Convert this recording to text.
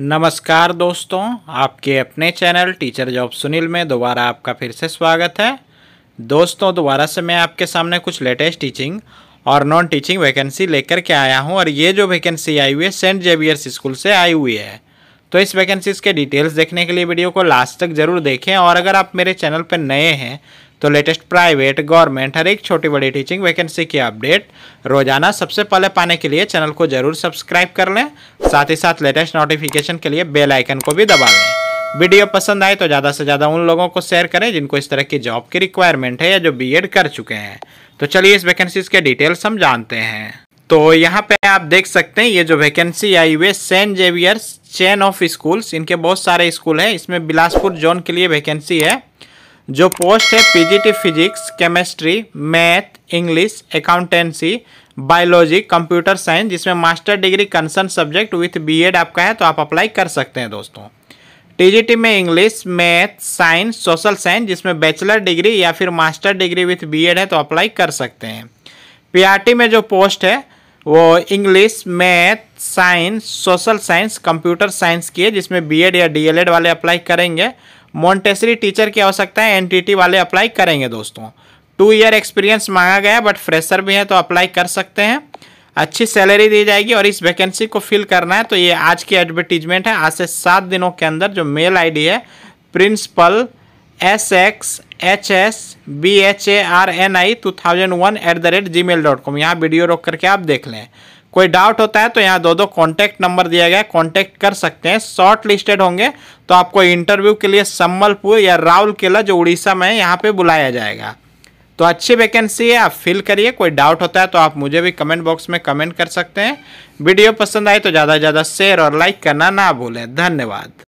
नमस्कार दोस्तों आपके अपने चैनल टीचर जॉब सुनील में दोबारा आपका फिर से स्वागत है दोस्तों दोबारा से मैं आपके सामने कुछ लेटेस्ट टीचिंग और नॉन टीचिंग वैकेंसी लेकर के आया हूं और ये जो वैकेंसी आई हुई है सेंट जेवियर्स स्कूल से आई हुई है तो इस वैकेंसीज़ के डिटेल्स देखने के लिए वीडियो को लास्ट तक ज़रूर देखें और अगर आप मेरे चैनल पर नए हैं तो लेटेस्ट प्राइवेट गवर्नमेंट हर एक छोटी बड़ी टीचिंग वैकेंसी की अपडेट रोजाना सबसे पहले पाने के लिए चैनल को जरूर सब्सक्राइब कर लें साथ ही साथ लेटेस्ट नोटिफिकेशन के लिए बेल आइकन को भी दबा लें वीडियो पसंद आए तो ज़्यादा से ज़्यादा उन लोगों को शेयर करें जिनको इस तरह की जॉब की रिक्वायरमेंट है या जो बी कर चुके हैं तो चलिए इस वैकेंसीज के डिटेल्स हम जानते हैं तो यहाँ पे आप देख सकते हैं ये जो वैकेंसी आई हुई है Saint Xavier's chain of schools इनके बहुत सारे स्कूल हैं इसमें बिलासपुर जोन के लिए वैकेंसी है जो पोस्ट है PGT physics chemistry math English accountancy biology computer science जिसमें master degree concern subject with B Ed आपका है तो आप अप्लाई कर सकते हैं दोस्तों टीजीटी में English math science social science जिसमें बैचलर डिग्री या फिर मास्टर डिग्री विथ बी है तो अप्लाई कर सकते हैं पी में जो पोस्ट है वो English math science social science computer science की है जिसमें बीएड या डीएलएड वाले अप्लाई करेंगे मोन्टेसरी टीचर की आवश्यकता है एनटीटी वाले अप्लाई करेंगे दोस्तों टू ईयर एक्सपीरियंस मांगा गया बट फ्रेशर भी हैं तो अप्लाई कर सकते हैं अच्छी सैलरी दी जाएगी और इस वैकेंसी को फिल करना है तो ये आज की एडवर्टीजमेंट है आज से सात दिनों के अंदर जो मेल आई है principal S X H S B H A R N I two thousand one at the rate G mail dot com यहाँ वीडियो रोक करके आप देख लें कोई डाउट होता है तो यहाँ दो दो कॉन्टैक्ट नंबर दिया गया है कॉन्टैक्ट कर सकते हैं शॉर्ट लिस्टेड होंगे तो आपको इंटरव्यू के लिए संबलपुर या किला जो उड़ीसा में है यहाँ पर बुलाया जाएगा तो अच्छी वैकेंसी है आप फिल करिए कोई डाउट होता है तो आप मुझे भी कमेंट बॉक्स में कमेंट कर सकते हैं वीडियो पसंद आए तो ज़्यादा से ज़्यादा शेयर और लाइक करना ना भूलें धन्यवाद